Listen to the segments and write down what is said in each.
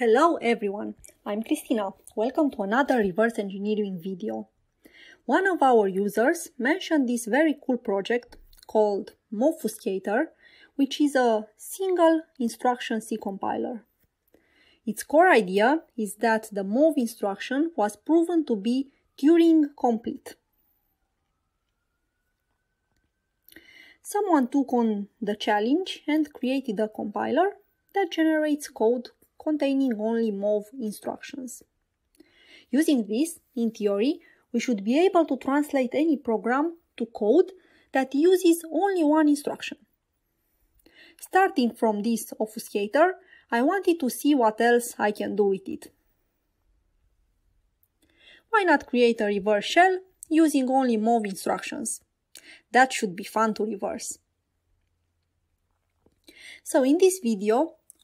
Hello everyone, I'm Christina. Welcome to another reverse engineering video. One of our users mentioned this very cool project called Mofuscator, which is a single instruction C compiler. Its core idea is that the move instruction was proven to be Turing complete. Someone took on the challenge and created a compiler that generates code containing only MOV instructions. Using this, in theory, we should be able to translate any program to code that uses only one instruction. Starting from this obfuscator, I wanted to see what else I can do with it. Why not create a reverse shell using only move instructions? That should be fun to reverse. So in this video,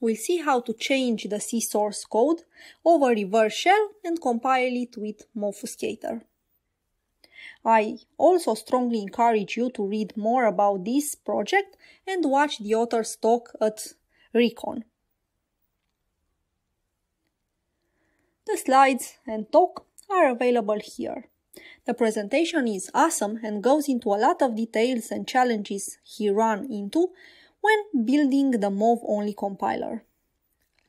We'll see how to change the C source code over reverse shell and compile it with Mofuscator. I also strongly encourage you to read more about this project and watch the author's talk at Recon. The slides and talk are available here. The presentation is awesome and goes into a lot of details and challenges he ran into, when building the move-only compiler.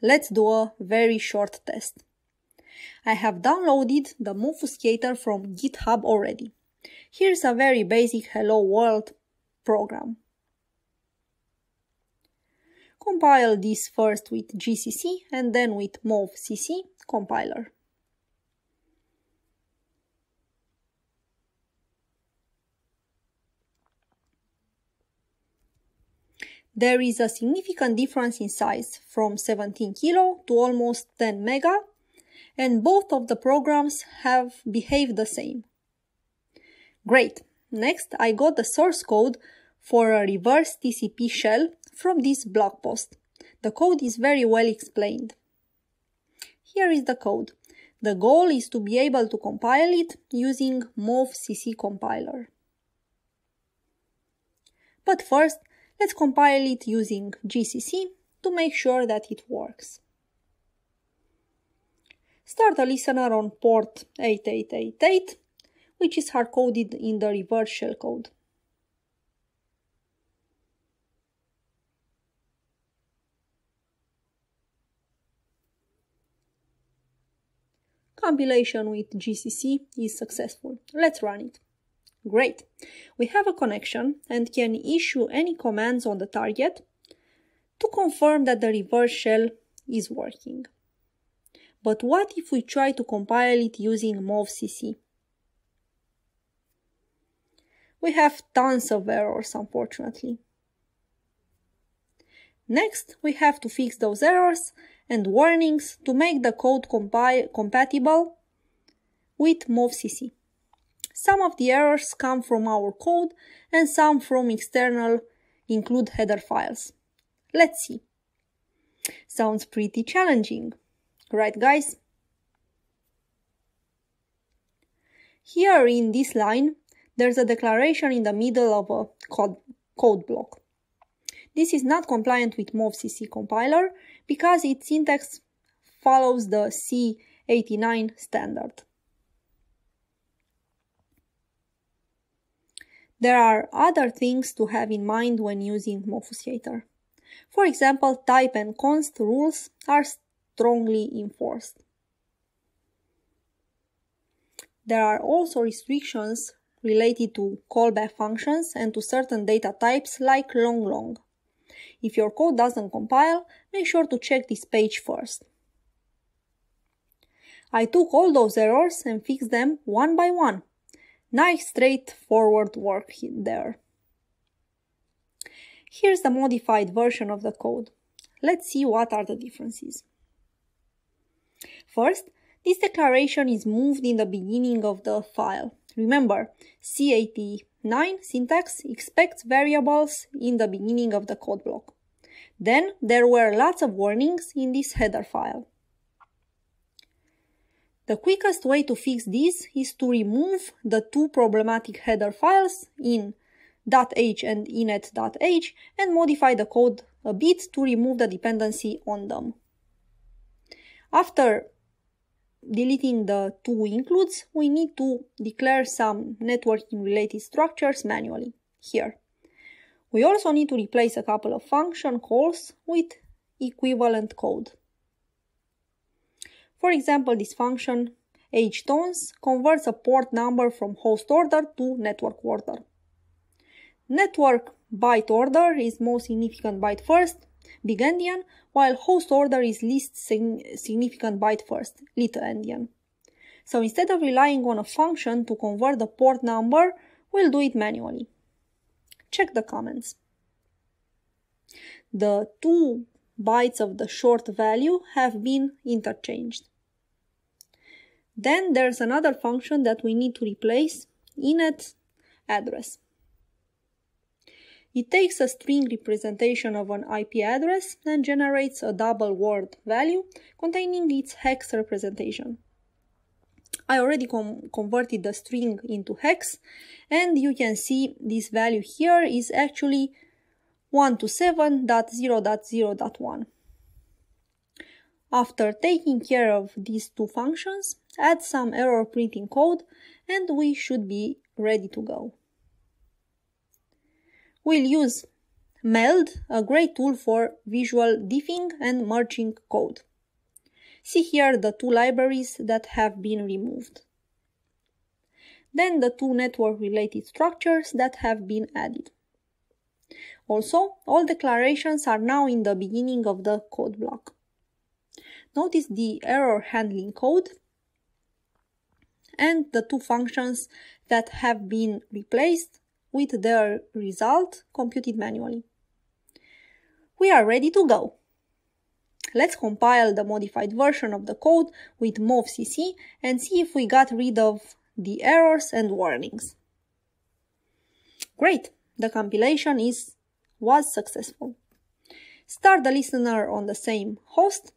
Let's do a very short test. I have downloaded the Moveskater from GitHub already. Here's a very basic hello world program. Compile this first with GCC and then with MoveCC compiler. There is a significant difference in size from 17 kilo to almost 10 mega and both of the programs have behaved the same. Great. Next, I got the source code for a reverse TCP shell from this blog post. The code is very well explained. Here is the code. The goal is to be able to compile it using MOVCC compiler. But first, Let's compile it using GCC to make sure that it works. Start a listener on port 8888, which is hard-coded in the reverse shellcode. Compilation with GCC is successful. Let's run it. Great. We have a connection and can issue any commands on the target to confirm that the reverse shell is working. But what if we try to compile it using movcc? We have tons of errors, unfortunately. Next, we have to fix those errors and warnings to make the code compatible with movcc. Some of the errors come from our code and some from external include header files. Let's see. Sounds pretty challenging, right guys? Here in this line, there's a declaration in the middle of a code, code block. This is not compliant with MovCC compiler because its syntax follows the C89 standard. There are other things to have in mind when using Mofusiator. For example, type and const rules are strongly enforced. There are also restrictions related to callback functions and to certain data types like long long. If your code doesn't compile, make sure to check this page first. I took all those errors and fixed them one by one. Nice straightforward work there. Here's the modified version of the code. Let's see what are the differences. First, this declaration is moved in the beginning of the file. Remember, C89 syntax expects variables in the beginning of the code block. Then there were lots of warnings in this header file. The quickest way to fix this is to remove the two problematic header files in .h and init.h and modify the code a bit to remove the dependency on them. After deleting the two includes, we need to declare some networking related structures manually here. We also need to replace a couple of function calls with equivalent code. For example, this function htones converts a port number from host order to network order. Network byte order is most significant byte first, big endian, while host order is least significant byte first, little endian. So instead of relying on a function to convert the port number, we'll do it manually. Check the comments. The two bytes of the short value have been interchanged. Then there's another function that we need to replace, init address. It takes a string representation of an IP address and generates a double word value containing its hex representation. I already converted the string into hex and you can see this value here is actually 127.0.0.1. After taking care of these two functions, add some error printing code and we should be ready to go. We'll use MELD, a great tool for visual diffing and merging code. See here the two libraries that have been removed. Then the two network-related structures that have been added. Also, all declarations are now in the beginning of the code block. Notice the error handling code and the two functions that have been replaced with their result computed manually. We are ready to go. Let's compile the modified version of the code with MovCC and see if we got rid of the errors and warnings. Great, the compilation is was successful. Start the listener on the same host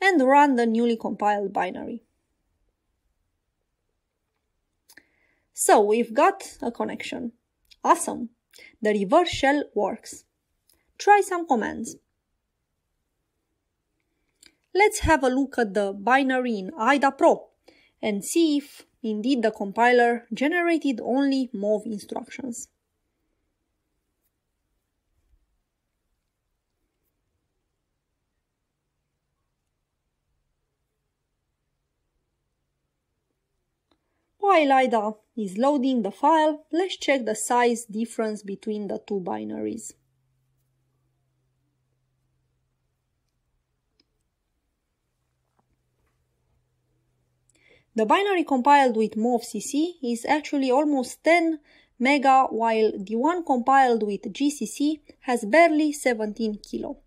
and run the newly compiled binary. So we've got a connection. Awesome. The reverse shell works. Try some commands. Let's have a look at the binary in IDA Pro and see if indeed the compiler generated only MOV instructions. While IDA is loading the file, let's check the size difference between the two binaries. The binary compiled with MOVCC is actually almost 10 mega while the one compiled with GCC has barely 17 kilo.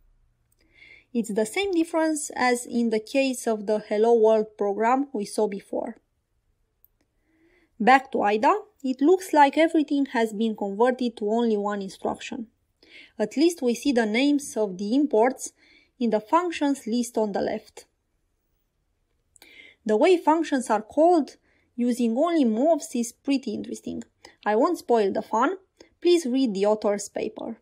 It's the same difference as in the case of the Hello World program we saw before. Back to IDA, it looks like everything has been converted to only one instruction. At least we see the names of the imports in the functions list on the left. The way functions are called using only moves is pretty interesting. I won't spoil the fun, please read the author's paper.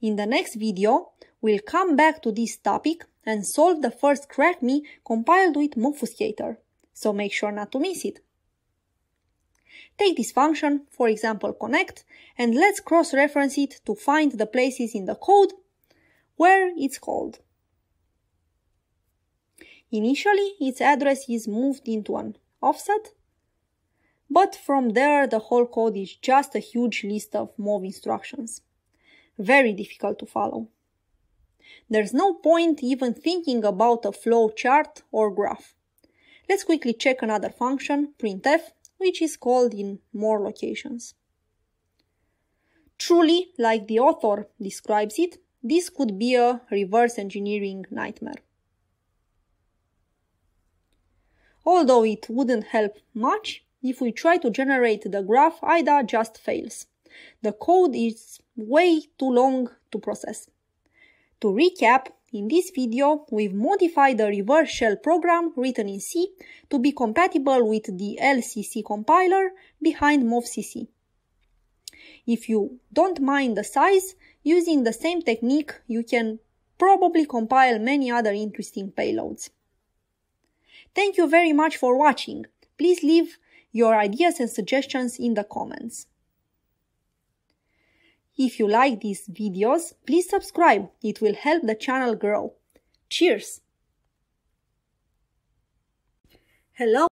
In the next video, we'll come back to this topic and solve the first CrackMe compiled with Mofuscator, so make sure not to miss it. Take this function, for example connect, and let's cross-reference it to find the places in the code where it's called. Initially, its address is moved into an offset, but from there the whole code is just a huge list of move instructions. Very difficult to follow. There's no point even thinking about a flow chart or graph. Let's quickly check another function, printf, which is called in more locations. Truly, like the author describes it, this could be a reverse engineering nightmare. Although it wouldn't help much, if we try to generate the graph, IDA just fails. The code is way too long to process. To recap, in this video, we've modified the reverse shell program written in C to be compatible with the LCC compiler behind MoveCC. If you don't mind the size, using the same technique you can probably compile many other interesting payloads. Thank you very much for watching. Please leave your ideas and suggestions in the comments. If you like these videos, please subscribe, it will help the channel grow. Cheers! Hello!